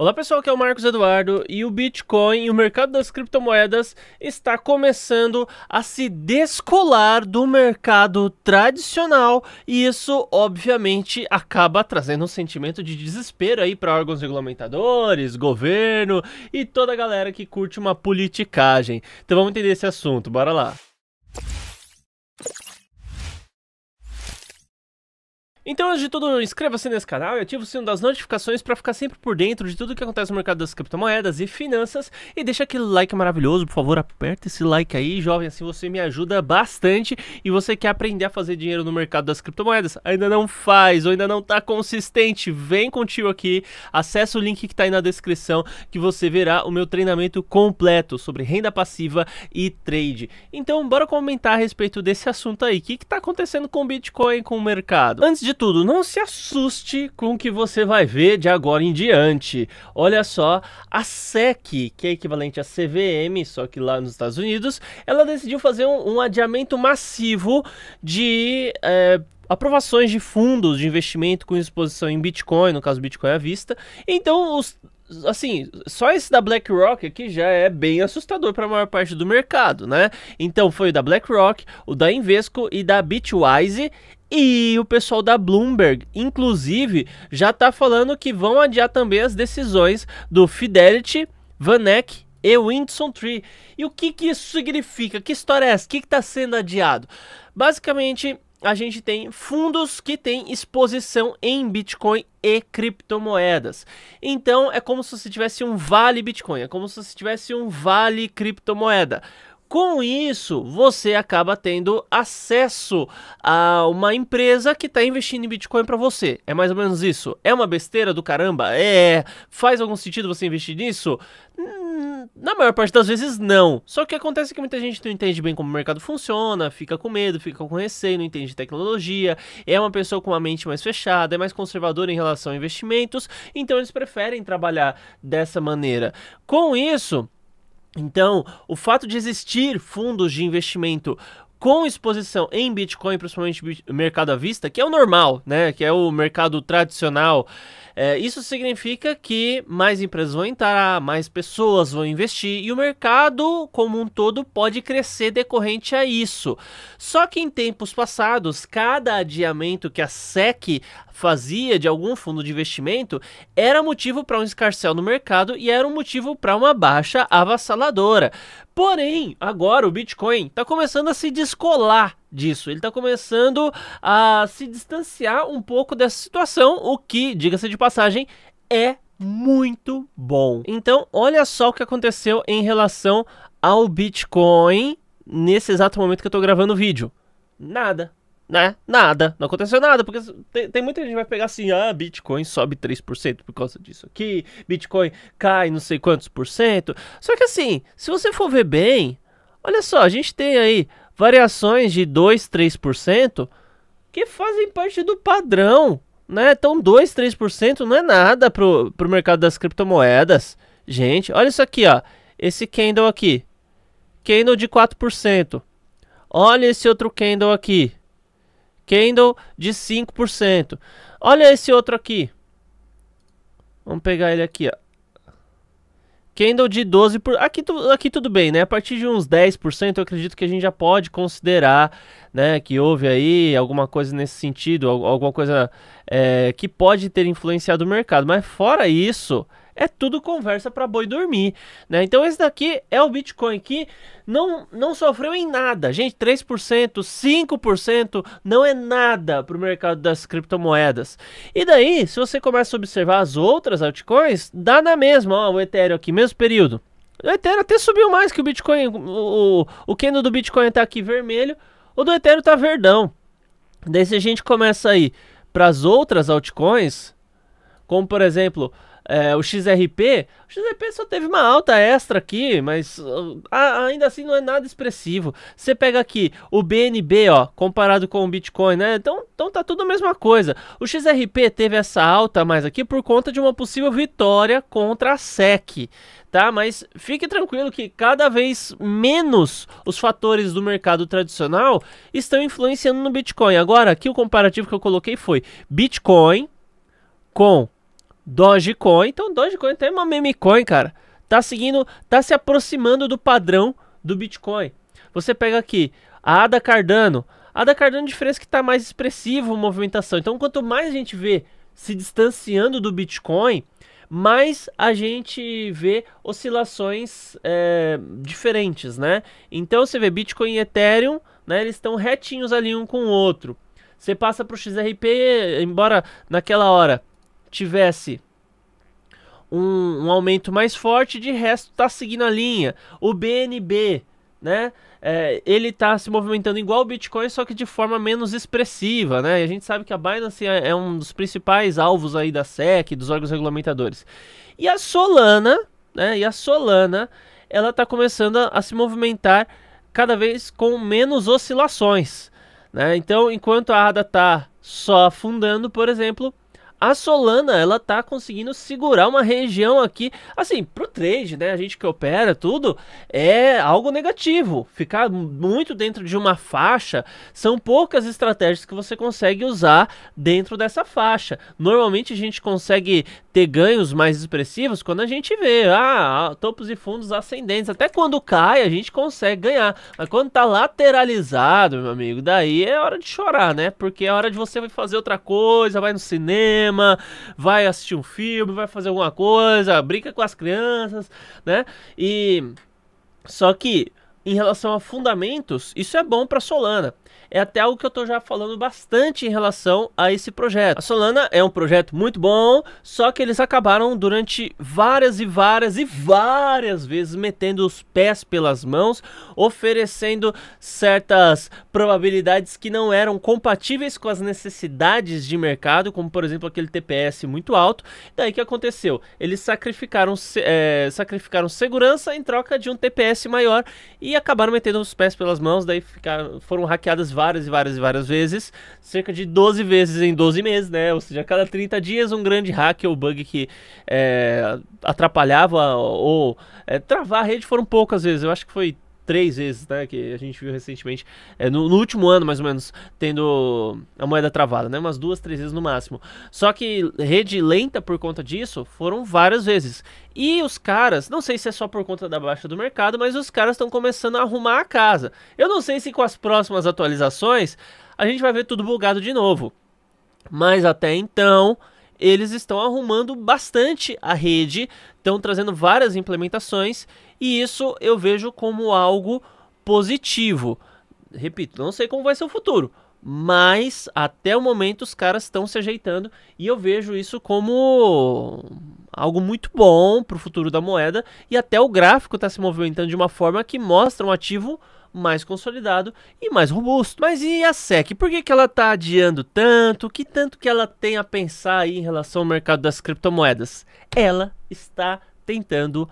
Olá pessoal, aqui é o Marcos Eduardo e o Bitcoin e o mercado das criptomoedas está começando a se descolar do mercado tradicional e isso obviamente acaba trazendo um sentimento de desespero aí para órgãos regulamentadores, governo e toda a galera que curte uma politicagem. Então vamos entender esse assunto, bora lá. Então, antes de tudo, inscreva-se nesse canal e ative o sino das notificações para ficar sempre por dentro de tudo que acontece no mercado das criptomoedas e finanças. E deixa aquele like maravilhoso, por favor, aperta esse like aí, jovem, assim você me ajuda bastante. E você quer aprender a fazer dinheiro no mercado das criptomoedas? Ainda não faz ou ainda não está consistente? Vem contigo aqui, acessa o link que está aí na descrição que você verá o meu treinamento completo sobre renda passiva e trade. Então, bora comentar a respeito desse assunto aí. O que está acontecendo com o Bitcoin, com o mercado? Antes de tudo, não se assuste com o que você vai ver de agora em diante. Olha só, a SEC, que é equivalente à CVM, só que lá nos Estados Unidos, ela decidiu fazer um, um adiamento massivo de. É, aprovações de fundos de investimento com exposição em Bitcoin, no caso Bitcoin à vista. Então, os, assim, só esse da BlackRock aqui já é bem assustador para a maior parte do mercado, né? Então foi o da BlackRock, o da Invesco e da Bitwise e o pessoal da Bloomberg, inclusive, já está falando que vão adiar também as decisões do Fidelity, Vanek e Winston Tree. E o que, que isso significa? Que história é essa? O que está sendo adiado? Basicamente, a gente tem fundos que têm exposição em Bitcoin e criptomoedas. Então é como se você tivesse um vale Bitcoin, é como se você tivesse um vale criptomoeda. Com isso, você acaba tendo acesso a uma empresa que está investindo em Bitcoin para você. É mais ou menos isso. É uma besteira do caramba? É. Faz algum sentido você investir nisso? Hum, na maior parte das vezes, não. Só que acontece que muita gente não entende bem como o mercado funciona, fica com medo, fica com receio, não entende tecnologia, é uma pessoa com uma mente mais fechada, é mais conservadora em relação a investimentos, então eles preferem trabalhar dessa maneira. Com isso, então, o fato de existir fundos de investimento com exposição em Bitcoin, principalmente mercado à vista, que é o normal, né? Que é o mercado tradicional. É, isso significa que mais empresas vão entrar, mais pessoas vão investir e o mercado como um todo pode crescer decorrente a isso. Só que em tempos passados, cada adiamento que a SEC fazia de algum fundo de investimento era motivo para um escarcel no mercado e era um motivo para uma baixa avassaladora. Porém, agora o Bitcoin está começando a se descolar disso. Ele está começando a se distanciar um pouco dessa situação, o que, diga-se de passagem, é muito bom. Então, olha só o que aconteceu em relação ao Bitcoin nesse exato momento que eu estou gravando o vídeo. Nada né? Nada. Não aconteceu nada. Porque tem, tem, muita gente que vai pegar assim: ah, Bitcoin sobe 3% por causa disso aqui, Bitcoin cai não sei quantos por cento. Só que assim, se você for ver bem, olha só, a gente tem aí variações de 2, 3% que fazem parte do padrão. Né? Então 2, 3% não é nada pro, pro mercado das criptomoedas. Gente, olha isso aqui, ó. Esse candle aqui. Candle de 4%. Olha esse outro candle aqui Candle de 5%. Olha esse outro aqui. Vamos pegar ele aqui, ó. Candle de 12%. Por... Aqui, tu... aqui tudo bem, né? A partir de uns 10%, eu acredito que a gente já pode considerar né, que houve aí alguma coisa nesse sentido, alguma coisa é, que pode ter influenciado o mercado. Mas fora isso, é tudo conversa para boi dormir, né? Então esse daqui é o Bitcoin que não, não sofreu em nada, gente, 3%, 5% não é nada para o mercado das criptomoedas. E daí, se você começa a observar as outras altcoins, dá na mesma, ó, o Ethereum aqui, mesmo período. O Ethereum até subiu mais que o Bitcoin, o, o, o candle do Bitcoin tá aqui vermelho, o do Ethereum tá verdão. Daí se a gente começa aí para as outras altcoins, como por exemplo é, o XRP, o XRP só teve uma alta extra aqui, mas uh, ainda assim não é nada expressivo. Você pega aqui o BNB, ó, comparado com o Bitcoin, né? Então, então tá tudo a mesma coisa. O XRP teve essa alta mais aqui por conta de uma possível vitória contra a SEC, tá? Mas fique tranquilo que cada vez menos os fatores do mercado tradicional estão influenciando no Bitcoin. Agora, aqui o comparativo que eu coloquei foi Bitcoin com Dogecoin. Então, Dogecoin tem tá uma meme coin, cara. Tá seguindo, tá se aproximando do padrão do Bitcoin. Você pega aqui a ADA Cardano. A ADA Cardano a diferença é que tá mais expressivo a movimentação. Então, quanto mais a gente vê se distanciando do Bitcoin, mais a gente vê oscilações é, diferentes, né? Então você vê Bitcoin e Ethereum, né? Eles estão retinhos ali um com o outro. Você passa para o XRP, embora naquela hora tivesse um, um, aumento mais forte, de resto está seguindo a linha. O BNB, né? É, ele está se movimentando igual o Bitcoin, só que de forma menos expressiva, né? E a gente sabe que a Binance é, é um dos principais alvos aí da SEC, dos órgãos regulamentadores. E a Solana, né? E a Solana, ela está começando a, a se movimentar cada vez com menos oscilações, né? Então, enquanto a ADA está só afundando, por exemplo, a Solana, ela tá conseguindo segurar uma região aqui, assim, pro trade, né, a gente que opera tudo, é algo negativo. Ficar muito dentro de uma faixa, são poucas estratégias que você consegue usar dentro dessa faixa. Normalmente a gente consegue ter ganhos mais expressivos quando a gente vê, ah, topos e fundos ascendentes, até quando cai a gente consegue ganhar, mas quando tá lateralizado, meu amigo, daí é hora de chorar, né, porque é hora de você fazer outra coisa, vai no cinema, cinema, vai assistir um filme, vai fazer alguma coisa, brinca com as crianças, né? E só que em relação a fundamentos, isso é bom para Solana. É até algo que eu estou já falando bastante em relação a esse projeto. A Solana é um projeto muito bom, só que eles acabaram durante várias e várias e várias vezes metendo os pés pelas mãos, oferecendo certas probabilidades que não eram compatíveis com as necessidades de mercado, como por exemplo aquele TPS muito alto. Daí que aconteceu? Eles sacrificaram, é, sacrificaram segurança em troca de um TPS maior e acabaram metendo os pés pelas mãos, daí ficaram, foram hackeadas várias e várias e várias vezes, cerca de 12 vezes em 12 meses, né? Ou seja, a cada 30 dias um grande hack ou bug que é, atrapalhava ou é, travar a rede foram poucas vezes, eu acho que foi três vezes, né? Que a gente viu recentemente, é, no, no, último ano mais ou menos, tendo a moeda travada, né? Umas duas, três vezes no máximo. Só que rede lenta por conta disso foram várias vezes. E os caras, não sei se é só por conta da baixa do mercado, mas os caras estão começando a arrumar a casa. Eu não sei se com as próximas atualizações a gente vai ver tudo bugado de novo. Mas até então, eles estão arrumando bastante a rede, estão trazendo várias implementações e isso eu vejo como algo positivo. Repito, não sei como vai ser o futuro, mas até o momento os caras estão se ajeitando e eu vejo isso como algo muito bom para o futuro da moeda e até o gráfico está se movimentando de uma forma que mostra um ativo mais consolidado e mais robusto. Mas e a SEC? Por que, que ela está adiando tanto? Que tanto que ela tem a pensar aí em relação ao mercado das criptomoedas? Ela está tentando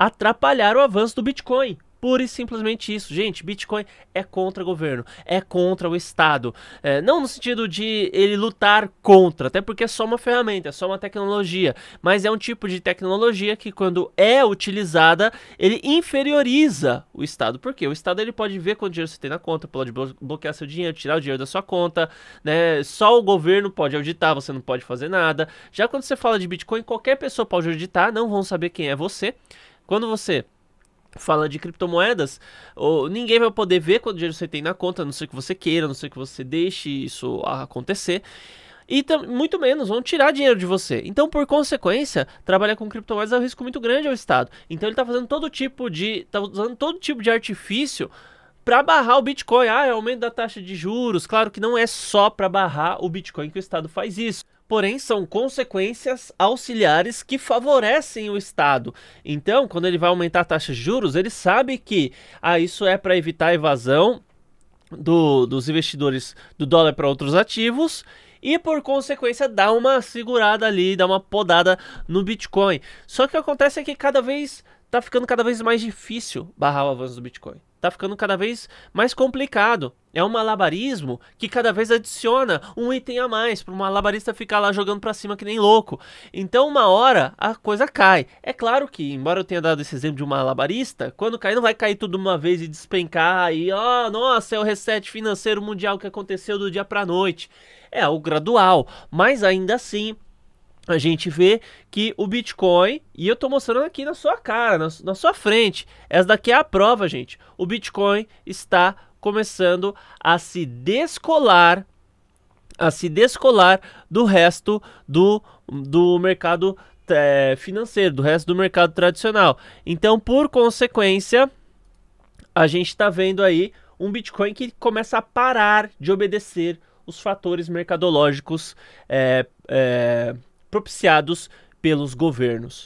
atrapalhar o avanço do Bitcoin. Pura e simplesmente isso. Gente, Bitcoin é contra o governo, é contra o Estado. É, não no sentido de ele lutar contra, até porque é só uma ferramenta, é só uma tecnologia. Mas é um tipo de tecnologia que, quando é utilizada, ele inferioriza o Estado. Por quê? O Estado ele pode ver quanto dinheiro você tem na conta, pode bloquear seu dinheiro, tirar o dinheiro da sua conta. Né? Só o governo pode auditar, você não pode fazer nada. Já quando você fala de Bitcoin, qualquer pessoa pode auditar, não vão saber quem é você. Quando você fala de criptomoedas, ninguém vai poder ver quanto dinheiro você tem na conta, a não ser que você queira, a não ser que você deixe isso acontecer. E muito menos vão tirar dinheiro de você. Então, por consequência, trabalhar com criptomoedas é um risco muito grande ao Estado. Então ele está fazendo todo tipo de. tá usando todo tipo de artifício para barrar o Bitcoin. Ah, é aumento da taxa de juros. Claro que não é só para barrar o Bitcoin que o Estado faz isso porém são consequências auxiliares que favorecem o Estado. Então, quando ele vai aumentar a taxa de juros, ele sabe que ah, isso é para evitar a evasão do, dos investidores do dólar para outros ativos e por consequência dá uma segurada ali, dá uma podada no Bitcoin. Só que o que acontece é que cada vez está ficando cada vez mais difícil barrar o avanço do Bitcoin tá ficando cada vez mais complicado. É um malabarismo que cada vez adiciona um item a mais para o malabarista ficar lá jogando para cima que nem louco. Então, uma hora a coisa cai. É claro que, embora eu tenha dado esse exemplo de um malabarista, quando cair não vai cair tudo uma vez e despencar e, ó, oh, nossa, é o reset financeiro mundial que aconteceu do dia para noite. É o gradual, mas ainda assim a gente vê que o Bitcoin, e eu estou mostrando aqui na sua cara, na, na, sua frente, essa daqui é a prova, gente. O Bitcoin está começando a se descolar, a se descolar do resto do, do mercado é, financeiro, do resto do mercado tradicional. Então, por consequência, a gente está vendo aí um Bitcoin que começa a parar de obedecer os fatores mercadológicos é, é, propiciados pelos governos.